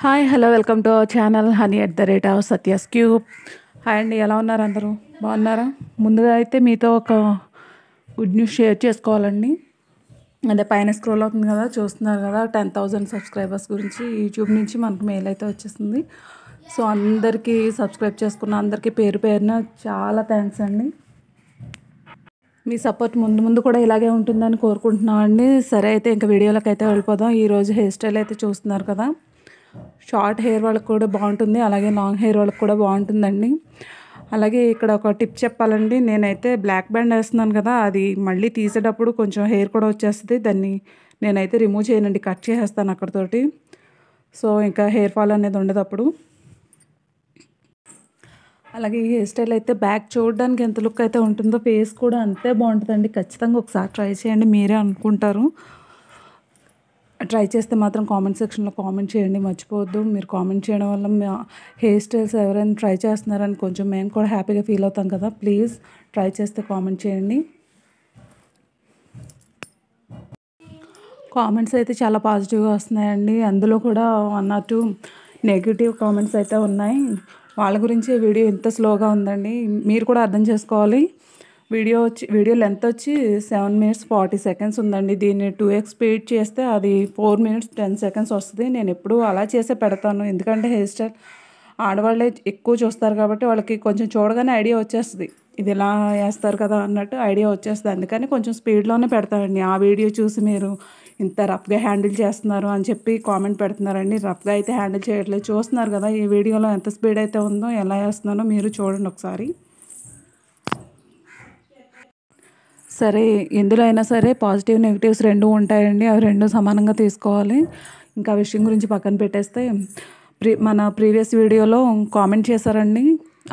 hi hello welcome to our channel honey at the rate of Satya's cube hi అండి ఎలా ఉన్నారు అందరూ బాగున్నారా ముందుగా అయితే మీతో ఒక గుడ్ న్యూస్ షేర్ చేసుకోవాలండి అదే పైన స్క్రోల్ అవుతుంది కదా చూస్తున్నారు కదా టెన్ థౌజండ్ సబ్స్క్రైబర్స్ గురించి యూట్యూబ్ నుంచి మనకు మెయిల్ అయితే వచ్చేసింది సో అందరికీ సబ్స్క్రైబ్ చేసుకున్న అందరికీ పేరు పేరున చాలా థ్యాంక్స్ అండి మీ సపోర్ట్ ముందు ముందు కూడా ఇలాగే ఉంటుందని కోరుకుంటున్నామండి సరే అయితే ఇంకా వీడియోలకు అయితే వెళ్ళిపోదాం ఈరోజు హెయిర్ స్టైల్ అయితే చూస్తున్నారు కదా షార్ట్ హెయిర్ వాళ్ళకి కూడా బాగుంటుంది అలాగే లాంగ్ హెయిర్ వాళ్ళకి కూడా బాగుంటుందండి అలాగే ఇక్కడ ఒక టిప్ చెప్పాలండి నేనైతే బ్లాక్ బ్యాండ్ వేస్తున్నాను కదా అది మళ్ళీ తీసేటప్పుడు కొంచెం హెయిర్ కూడా వచ్చేస్తుంది దాన్ని నేనైతే రిమూవ్ చేయనండి కట్ చేసేస్తాను అక్కడతోటి సో ఇంకా హెయిర్ ఫాల్ అనేది ఉండేటప్పుడు అలాగే ఈ హెయిర్ స్టైల్ అయితే బ్యాక్ చూడడానికి ఎంత లుక్ అయితే ఉంటుందో ఫేస్ కూడా అంతే బాగుంటుందండి ఖచ్చితంగా ఒకసారి ట్రై చేయండి మీరే అనుకుంటారు ట్రై చేస్తే మాత్రం కామెంట్ సెక్షన్లో కామెంట్ చేయండి మర్చిపోవద్దు మీరు కామెంట్ చేయడం వల్ల మీ హెయిర్ స్టైల్స్ ఎవరైనా ట్రై చేస్తున్నారని కొంచెం మేము కూడా హ్యాపీగా ఫీల్ అవుతాం కదా ప్లీజ్ ట్రై చేస్తే కామెంట్ చేయండి కామెంట్స్ అయితే చాలా పాజిటివ్గా వస్తున్నాయండి అందులో కూడా one or two negative comments అయితే ఉన్నాయి వాళ్ళ గురించి వీడియో ఎంత స్లోగా ఉందండి మీరు కూడా అర్థం చేసుకోవాలి వీడియో వచ్చి వీడియో లెంత్ వచ్చి సెవెన్ మినిట్స్ ఫార్టీ సెకండ్స్ ఉందండి దీన్ని టూ ఎక్స్ స్పీడ్ చేస్తే అది ఫోర్ మినిట్స్ టెన్ సెకండ్స్ వస్తుంది నేను ఎప్పుడూ అలా చేసే పెడతాను ఎందుకంటే హెయిర్ స్టైల్ ఆడవాళ్ళే ఎక్కువ చూస్తారు కాబట్టి వాళ్ళకి కొంచెం చూడగానే ఐడియా వచ్చేస్తుంది ఇది ఇలా వేస్తారు కదా అన్నట్టు ఐడియా వచ్చేస్తుంది అందుకని కొంచెం స్పీడ్లోనే పెడతానండి ఆ వీడియో చూసి మీరు ఇంత రఫ్గా హ్యాండిల్ చేస్తున్నారు అని చెప్పి కామెంట్ పెడుతున్నారండి రఫ్గా అయితే హ్యాండిల్ చేయట్లేదు చూస్తున్నారు కదా ఈ వీడియోలో ఎంత స్పీడ్ అయితే ఉందో ఎలా వేస్తున్నానో మీరు చూడండి ఒకసారి సరే ఎందులో అయినా సరే పాజిటివ్ నెగిటివ్స్ రెండు ఉంటాయండి అవి రెండు సమానంగా తీసుకోవాలి ఇంకా విషయం గురించి పక్కన పెట్టేస్తే ప్రీ మన ప్రీవియస్ వీడియోలో కామెంట్ చేశారండి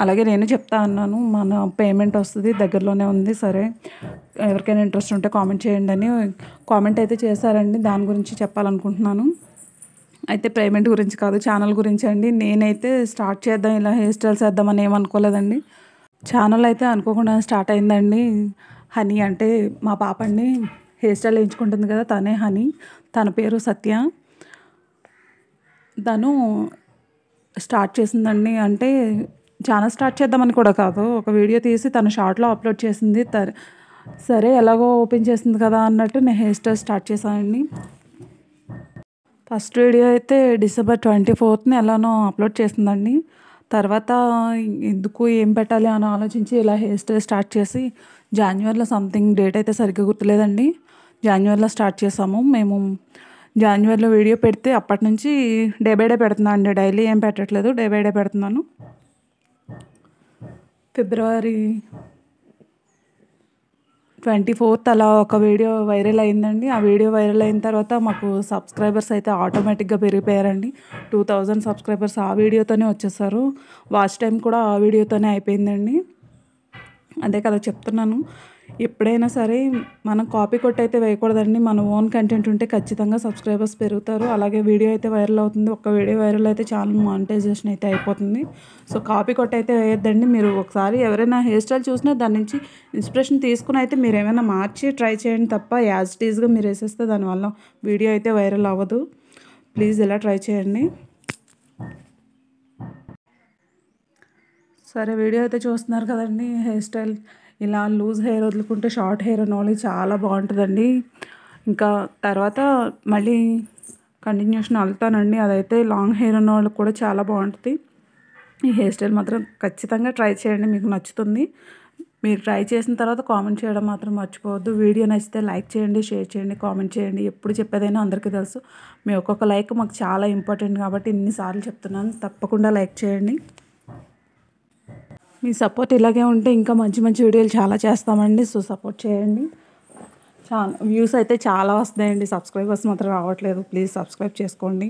అలాగే నేను చెప్తా అన్నాను మన పేమెంట్ వస్తుంది దగ్గరలోనే ఉంది సరే ఎవరికైనా ఇంట్రెస్ట్ ఉంటే కామెంట్ చేయండి అని కామెంట్ అయితే చేశారండి దాని గురించి చెప్పాలనుకుంటున్నాను అయితే పేమెంట్ గురించి కాదు ఛానల్ గురించి అండి నేనైతే స్టార్ట్ చేద్దాం ఇలా హెయిర్ స్టైల్స్ చేద్దామని ఏమనుకోలేదండి ఛానల్ అయితే అనుకోకుండా స్టార్ట్ అయిందండి హనీ అంటే మా పాపని హెయిర్ స్టైల్ వేయించుకుంటుంది కదా తనే హనీ తన పేరు సత్య తను స్టార్ట్ చేసిందండి అంటే ఛానల్ స్టార్ట్ చేద్దామని కూడా కాదు ఒక వీడియో తీసి తను షార్ట్లో అప్లోడ్ చేసింది సరే ఎలాగో ఓపెన్ చేసింది కదా అన్నట్టు నేను హెయిర్ స్టైల్ స్టార్ట్ చేశానండి ఫస్ట్ వీడియో అయితే డిసెంబర్ ట్వంటీ ఫోర్త్ని ఎలానో అప్లోడ్ చేసిందండి తర్వాత ఎందుకు ఏం పెట్టాలి అని ఆలోచించి ఇలా హెయిర్ స్టైల్ స్టార్ట్ చేసి జాన్యువరిలో సంథింగ్ డేట్ అయితే సరిగ్గా గుర్తులేదండి జాన్యువరిలో స్టార్ట్ చేసాము మేము జాన్యువరిలో వీడియో పెడితే అప్పటి నుంచి డే బై డే పెడుతున్నా అండి డైలీ ఏం పెట్టట్లేదు డే బై డే పెడుతున్నాను ఫిబ్రవరి ట్వంటీ ఫోర్త్ అలా ఒక వీడియో వైరల్ అయిందండి ఆ వీడియో వైరల్ అయిన తర్వాత మాకు సబ్స్క్రైబర్స్ అయితే ఆటోమేటిక్గా పెరిగిపోయారండి టూ థౌజండ్ సబ్స్క్రైబర్స్ ఆ వీడియోతోనే వచ్చేసారు వాచ్ టైం కూడా ఆ వీడియోతోనే అయిపోయిందండి అదే కదా చెప్తున్నాను ఎప్పుడైనా సరే మనం కాపీ కొట్టి అయితే వేయకూడదండి మన ఓన్ కంటెంట్ ఉంటే ఖచ్చితంగా సబ్స్క్రైబర్స్ పెరుగుతారు అలాగే వీడియో అయితే వైరల్ అవుతుంది ఒక్క వీడియో వైరల్ అయితే ఛానల్ మానిటైజేషన్ అయితే అయిపోతుంది సో కాపీ కొట్టి అయితే వేయొద్దండి మీరు ఒకసారి ఎవరైనా హెయిర్ స్టైల్ చూసినా దాని నుంచి ఇన్స్పిరేషన్ తీసుకుని అయితే మీరు ఏమైనా మార్చి ట్రై చేయండి తప్ప యాజ్ టీజ్గా మీరు వేసేస్తే దానివల్ల వీడియో అయితే వైరల్ అవ్వదు ప్లీజ్ ఇలా ట్రై చేయండి సరే వీడియో అయితే చూస్తున్నారు కదండి హెయిర్ స్టైల్ ఇలా లూజ్ హెయిర్ వదులుకుంటే షార్ట్ హెయిర్ ఉన్న చాలా బాగుంటుందండి ఇంకా తర్వాత మళ్ళీ కంటిన్యూషన్ వెళ్తానండి అదైతే లాంగ్ హెయిర్ ఉన్న వాళ్ళకి కూడా చాలా బాగుంటుంది ఈ హెయిర్ స్టైల్ మాత్రం ఖచ్చితంగా ట్రై చేయండి మీకు నచ్చుతుంది మీరు ట్రై చేసిన తర్వాత కామెంట్ చేయడం మాత్రం మర్చిపోవద్దు వీడియో నచ్చితే లైక్ చేయండి షేర్ చేయండి కామెంట్ చేయండి ఎప్పుడు చెప్పేదైనా అందరికీ తెలుసు మీ ఒక్కొక్క లైక్ మాకు చాలా ఇంపార్టెంట్ కాబట్టి ఇన్నిసార్లు చెప్తున్నాను తప్పకుండా లైక్ చేయండి మీ సపోర్ట్ ఇలాగే ఉంటే ఇంకా మంచి మంచి వీడియోలు చాలా చేస్తామండి సో సపోర్ట్ చేయండి చాలా వ్యూస్ అయితే చాలా వస్తాయండి సబ్స్క్రైబర్స్ మాత్రం రావట్లేదు ప్లీజ్ సబ్స్క్రైబ్ చేసుకోండి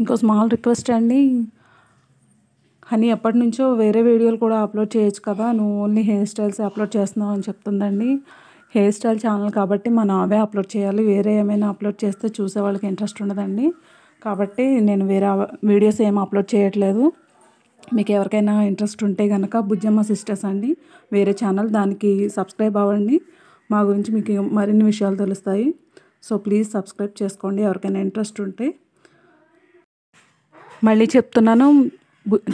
ఇంకో స్మాల్ రిక్వెస్ట్ అండి హనీ ఎప్పటి నుంచో వేరే వీడియోలు కూడా అప్లోడ్ చేయొచ్చు కదా నువ్వు ఓన్లీ హెయిర్ స్టైల్స్ అప్లోడ్ చేస్తున్నావు అని చెప్తుందండి హెయిర్ స్టైల్ ఛానల్ కాబట్టి మనం అవే అప్లోడ్ చేయాలి వేరే ఏమైనా అప్లోడ్ చేస్తే చూసే వాళ్ళకి ఇంట్రెస్ట్ ఉండదండి కాబట్టి నేను వేరే వీడియోస్ ఏం అప్లోడ్ చేయట్లేదు మీకు ఎవరికైనా ఇంట్రెస్ట్ ఉంటే కనుక బుజ్జమ్మ సిస్టర్స్ అండి వేరే ఛానల్ దానికి సబ్స్క్రైబ్ అవ్వండి మా గురించి మీకు మరిన్ని విషయాలు తెలుస్తాయి సో ప్లీజ్ సబ్స్క్రైబ్ చేసుకోండి ఎవరికైనా ఇంట్రెస్ట్ ఉంటే మళ్ళీ చెప్తున్నాను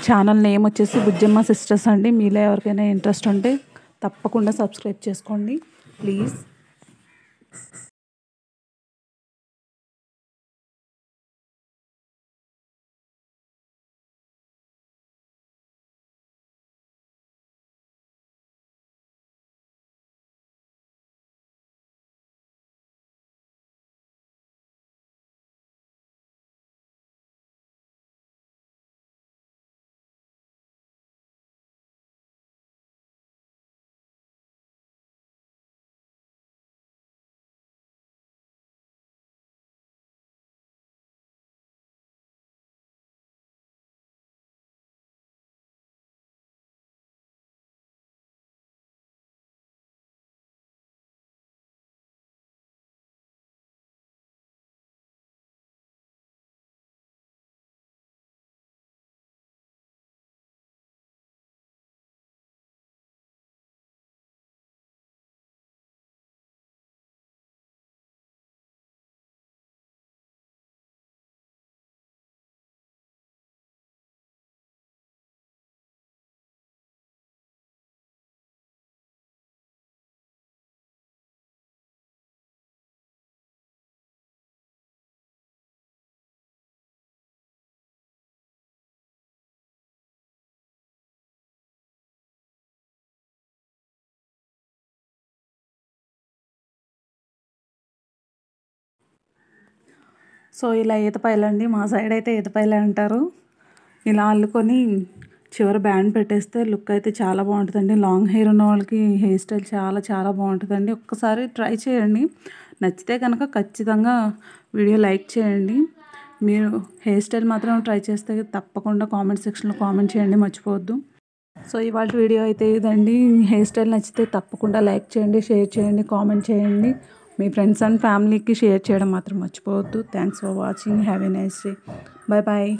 ఛానల్ నేమ్ వచ్చేసి బుజ్జమ్మ సిస్టర్స్ అండి మీలో ఎవరికైనా ఇంట్రెస్ట్ ఉంటే తప్పకుండా సబ్స్క్రైబ్ చేసుకోండి ప్లీజ్ సో ఇలా ఈతపాయలు అండి మా సైడ్ అయితే ఈతపాయలే అంటారు ఇలా అల్లుకొని చివరి బ్యాండ్ పెట్టేస్తే లుక్ అయితే చాలా బాగుంటుందండి లాంగ్ హెయిర్ ఉన్న వాళ్ళకి హెయిర్ స్టైల్ చాలా చాలా బాగుంటుందండి ఒక్కసారి ట్రై చేయండి నచ్చితే కనుక ఖచ్చితంగా వీడియో లైక్ చేయండి మీరు హెయిర్ స్టైల్ మాత్రం ట్రై చేస్తే తప్పకుండా కామెంట్ సెక్షన్లో కామెంట్ చేయండి మర్చిపోవద్దు సో ఇవాళ వీడియో అయితే ఇదండి హెయిర్ స్టైల్ నచ్చితే తప్పకుండా లైక్ చేయండి షేర్ చేయండి కామెంట్ చేయండి మీ ఫ్రెండ్స్ అండ్ ఫ్యామిలీకి షేర్ చేయడం మాత్రం మర్చిపోవద్దు thanks for watching have a nice day bye bye